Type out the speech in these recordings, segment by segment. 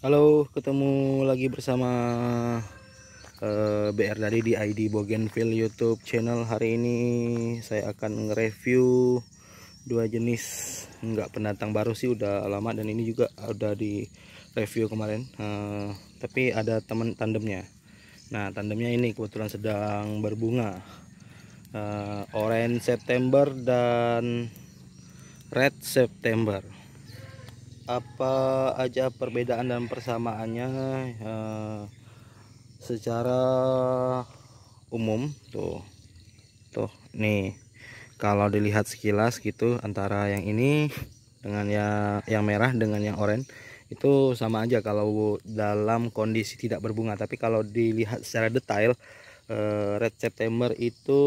Halo, ketemu lagi bersama uh, eh, BR dari di ID Bogenville YouTube channel. Hari ini saya akan nge-review dua jenis nggak pendatang baru sih udah lama dan ini juga udah di review kemarin. Uh, tapi ada teman tandemnya. Nah, tandemnya ini kebetulan sedang berbunga. Uh, Orange September dan Red September apa aja perbedaan dan persamaannya uh, secara umum tuh tuh nih kalau dilihat sekilas gitu antara yang ini dengan yang yang merah dengan yang oranye itu sama aja kalau dalam kondisi tidak berbunga tapi kalau dilihat secara detail uh, red September itu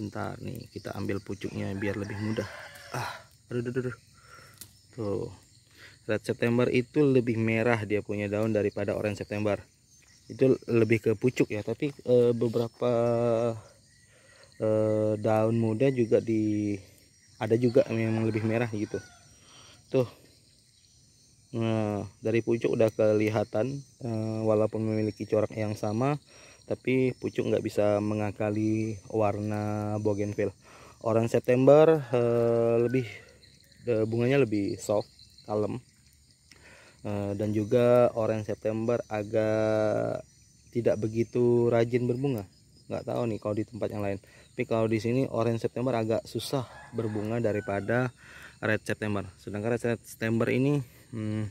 bentar nih kita ambil pucuknya biar lebih mudah ah aduh aduh, aduh. Tuh. Red September itu lebih merah dia punya daun daripada orange September. Itu lebih ke pucuk ya, tapi e, beberapa e, daun muda juga di ada juga memang lebih merah gitu. Tuh. Nah, dari pucuk udah kelihatan e, walaupun memiliki corak yang sama, tapi pucuk nggak bisa mengakali warna bougainville. Orang September lebih bunganya lebih soft kalem eh, dan juga orange September agak tidak begitu rajin berbunga nggak tahu nih kalau di tempat yang lain tapi kalau di sini orange September agak susah berbunga daripada red September sedangkan red September ini hmm,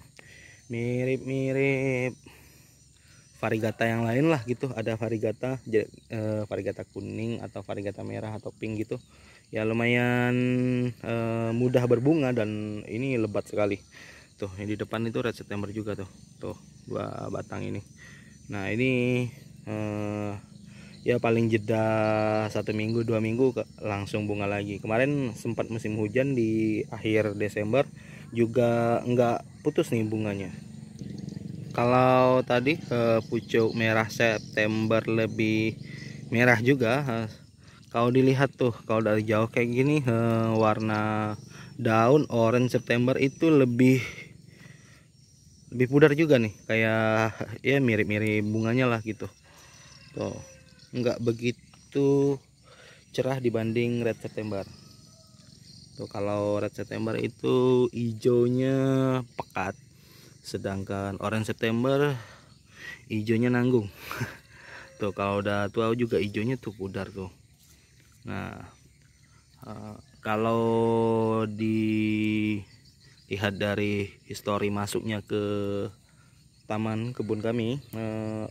mirip-mirip hmm, varigata yang lain lah gitu ada varigata eh, varigata kuning atau varigata merah atau pink gitu ya lumayan e, mudah berbunga dan ini lebat sekali tuh yang di depan itu red september juga tuh tuh dua batang ini nah ini e, ya paling jeda satu minggu dua minggu ke, langsung bunga lagi kemarin sempat musim hujan di akhir Desember juga enggak putus nih bunganya kalau tadi ke eh, pucuk merah September lebih merah juga kalau dilihat tuh kalau dari jauh kayak gini he, eh, warna daun orange September itu lebih lebih pudar juga nih kayak ya mirip-mirip bunganya lah gitu tuh nggak begitu cerah dibanding red September tuh kalau red September itu hijaunya pekat sedangkan orange September hijaunya nanggung tuh kalau udah tua juga hijaunya tuh pudar tuh Nah, uh, kalau dilihat dari histori masuknya ke taman kebun kami, uh,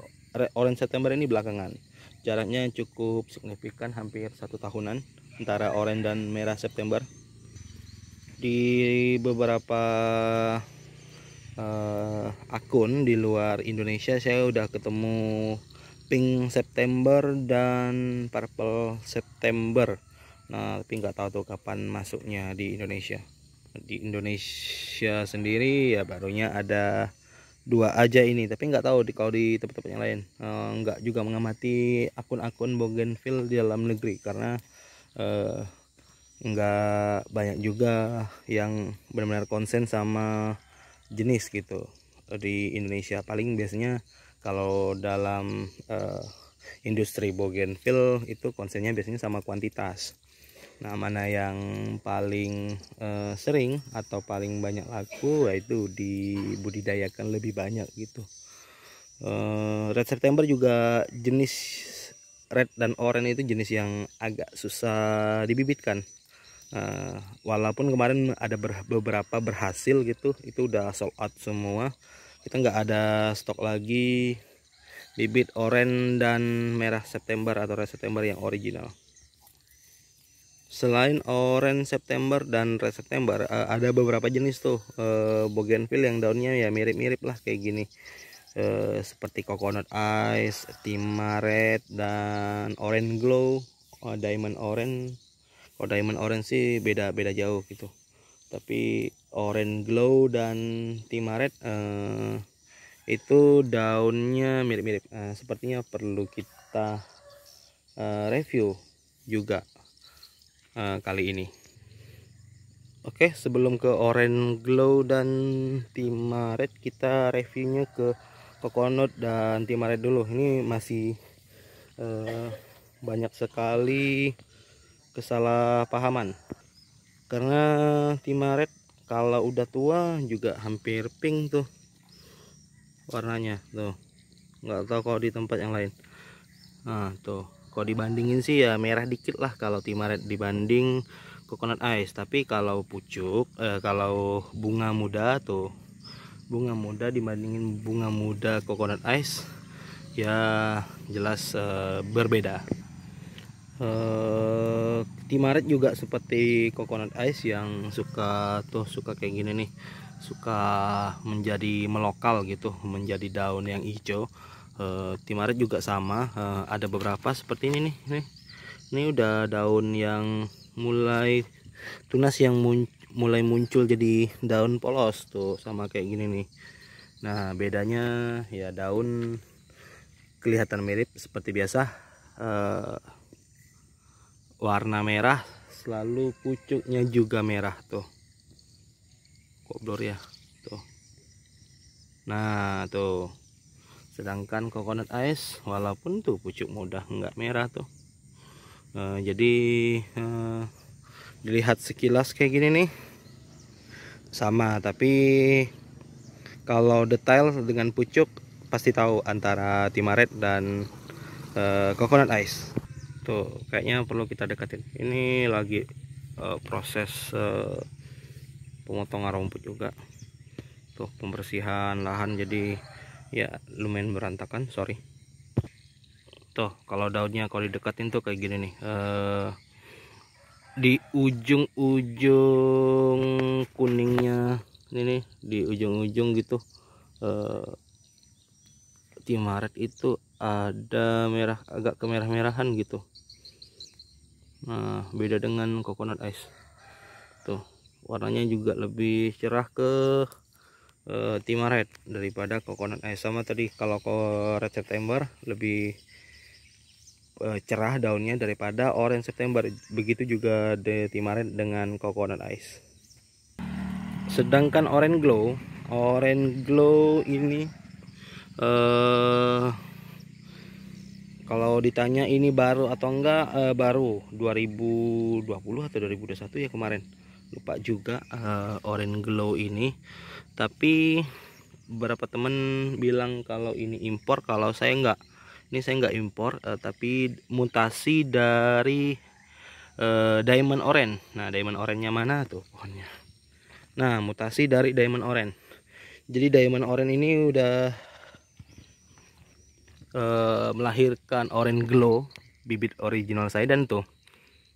orange September ini belakangan. Jaraknya cukup signifikan, hampir satu tahunan antara orange dan merah September. Di beberapa uh, akun di luar Indonesia, saya udah ketemu pink September dan purple September nah tapi nggak tahu tuh kapan masuknya di Indonesia di Indonesia sendiri ya barunya ada dua aja ini tapi nggak tahu di kalau di tempat-tempat yang lain eh, nggak juga mengamati akun-akun bougainville di dalam negeri karena uh, nggak banyak juga yang benar-benar konsen sama jenis gitu di Indonesia paling biasanya kalau dalam uh, industri bougainville itu konsennya biasanya sama kuantitas nah mana yang paling uh, sering atau paling banyak laku yaitu dibudidayakan lebih banyak gitu uh, red september juga jenis red dan orange itu jenis yang agak susah dibibitkan uh, walaupun kemarin ada ber beberapa berhasil gitu itu udah sold out semua kita nggak ada stok lagi bibit oranye dan merah September atau red September yang original selain oranye September dan red September eh, ada beberapa jenis tuh uh, bougainville yang daunnya ya mirip-mirip lah kayak gini eh, seperti coconut ice, timaret dan orange glow, oh, diamond orange. Kalau diamond orange sih beda-beda jauh gitu. Tapi orange glow dan timaret uh, eh, itu daunnya mirip-mirip uh, sepertinya perlu kita uh, review juga uh, kali ini Oke sebelum ke orange glow dan timaret kita reviewnya ke coconut dan timaret dulu ini masih uh, banyak sekali kesalahpahaman karena timaret kalau udah tua juga hampir pink tuh warnanya tuh nggak tahu kalau di tempat yang lain nah tuh kalau dibandingin sih ya merah dikit lah kalau timaret dibanding coconut ice tapi kalau pucuk eh, kalau bunga muda tuh bunga muda dibandingin bunga muda coconut ice ya jelas eh, berbeda eh, timaret juga seperti coconut ice yang suka tuh suka kayak gini nih suka menjadi melokal gitu menjadi daun yang hijau uh, eh, timaret juga sama uh, ada beberapa seperti ini nih nih ini udah daun yang mulai tunas yang mun mulai muncul jadi daun polos tuh sama kayak gini nih nah bedanya ya daun kelihatan mirip seperti biasa eh, warna merah selalu pucuknya juga merah tuh koblor ya tuh nah tuh sedangkan coconut ice walaupun tuh pucuk mudah enggak merah tuh uh, jadi uh, dilihat sekilas kayak gini nih sama tapi kalau detail dengan pucuk pasti tahu antara timaret dan uh, coconut ice tuh kayaknya perlu kita deketin ini lagi uh, proses uh, eh, pemotongan rumput juga tuh pembersihan lahan jadi ya lumayan berantakan sorry tuh kalau daunnya kalau didekatin tuh kayak gini nih uh, di ujung-ujung kuningnya ini nih di ujung-ujung gitu uh, di Maret itu ada merah agak kemerah-merahan gitu nah beda dengan coconut ice tuh warnanya juga lebih cerah ke uh, eh, timaret daripada coconut ice sama tadi kalau ke red September lebih uh, cerah daunnya daripada orange September begitu juga de timaret dengan coconut ice sedangkan orange glow orange glow ini eh kalau ditanya ini baru atau enggak eh, baru 2020 atau 2021 ya kemarin lupa juga eh, orange glow ini tapi beberapa temen bilang kalau ini impor kalau saya enggak ini saya enggak impor eh, tapi mutasi dari eh, diamond orange nah diamond orange mana tuh pohonnya nah mutasi dari diamond orange jadi diamond orange ini udah e, melahirkan orange glow bibit original saya dan tuh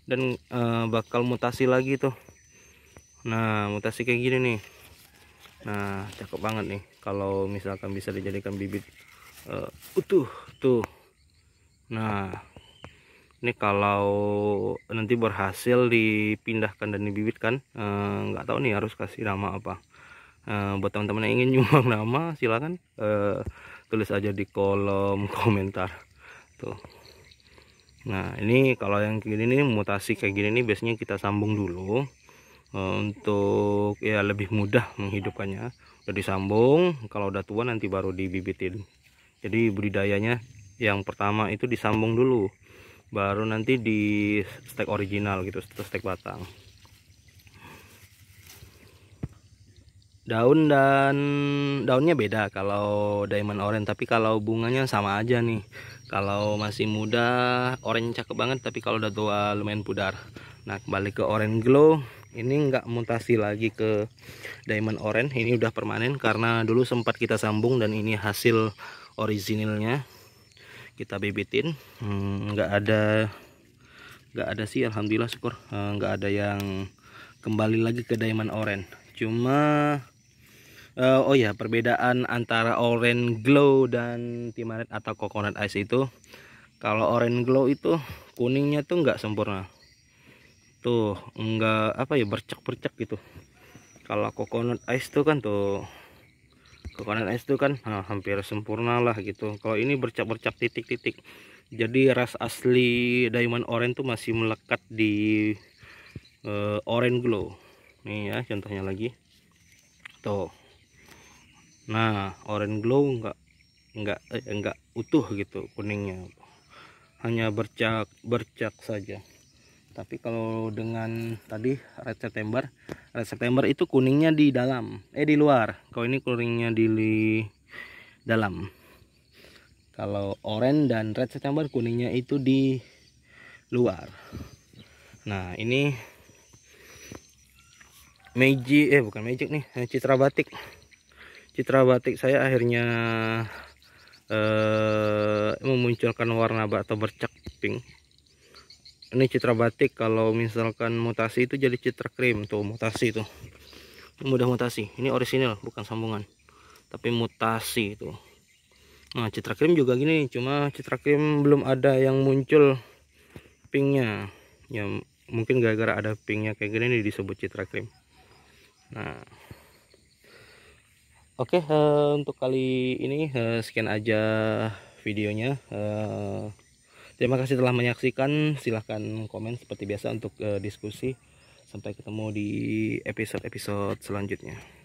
dan e, bakal mutasi lagi tuh nah mutasi kayak gini nih nah cakep banget nih kalau misalkan bisa dijadikan bibit e, utuh tuh nah ini kalau nanti berhasil dipindahkan dan dibibitkan nggak eh, tahu nih harus kasih nama apa eh, buat teman-teman yang ingin nyumbang nama silakan eh, tulis aja di kolom komentar tuh nah ini kalau yang gini nih mutasi kayak gini nih biasanya kita sambung dulu eh, untuk ya lebih mudah menghidupkannya udah disambung kalau udah tua nanti baru dibibitin jadi budidayanya yang pertama itu disambung dulu baru nanti di stek original gitu stek batang daun dan daunnya beda kalau diamond orange tapi kalau bunganya sama aja nih kalau masih muda orange cakep banget tapi kalau udah tua lumayan pudar nah kembali ke orange glow ini nggak mutasi lagi ke diamond orange ini udah permanen karena dulu sempat kita sambung dan ini hasil originalnya kita bibitin hmm, nggak hmm, ada nggak ada sih alhamdulillah syukur eh, nggak ada yang kembali lagi ke diamond orange cuma uh, oh ya perbedaan antara orange glow dan timaret atau coconut ice itu kalau orange glow itu kuningnya tuh nggak sempurna tuh nggak apa ya bercak-bercak gitu kalau coconut ice tuh kan tuh coconut ice tuh kan nah, hampir sempurna lah gitu kalau ini bercak-bercak titik-titik jadi ras asli diamond orange tuh masih melekat di uh, orange glow nih ya contohnya lagi tuh nah orange glow enggak enggak eh, enggak utuh gitu kuningnya hanya bercak bercak saja tapi kalau dengan tadi red September red September itu kuningnya di dalam eh di luar kalau ini kuningnya di dalam kalau orange dan red September kuningnya itu di luar nah ini magic eh bukan magic nih citra batik citra batik saya akhirnya eh, memunculkan warna atau bercak pink ini citra batik kalau misalkan mutasi itu jadi citra krim tuh mutasi itu mudah mutasi ini orisinil bukan sambungan tapi mutasi itu nah citra krim juga gini cuma citra krim belum ada yang muncul pinknya ya mungkin gara-gara ada pinknya kayak gini disebut citra krim nah Oke, uh, untuk kali ini uh, sekian aja videonya. Uh, terima kasih telah menyaksikan. Silahkan komen seperti biasa untuk uh, diskusi. Sampai ketemu di episode-episode selanjutnya.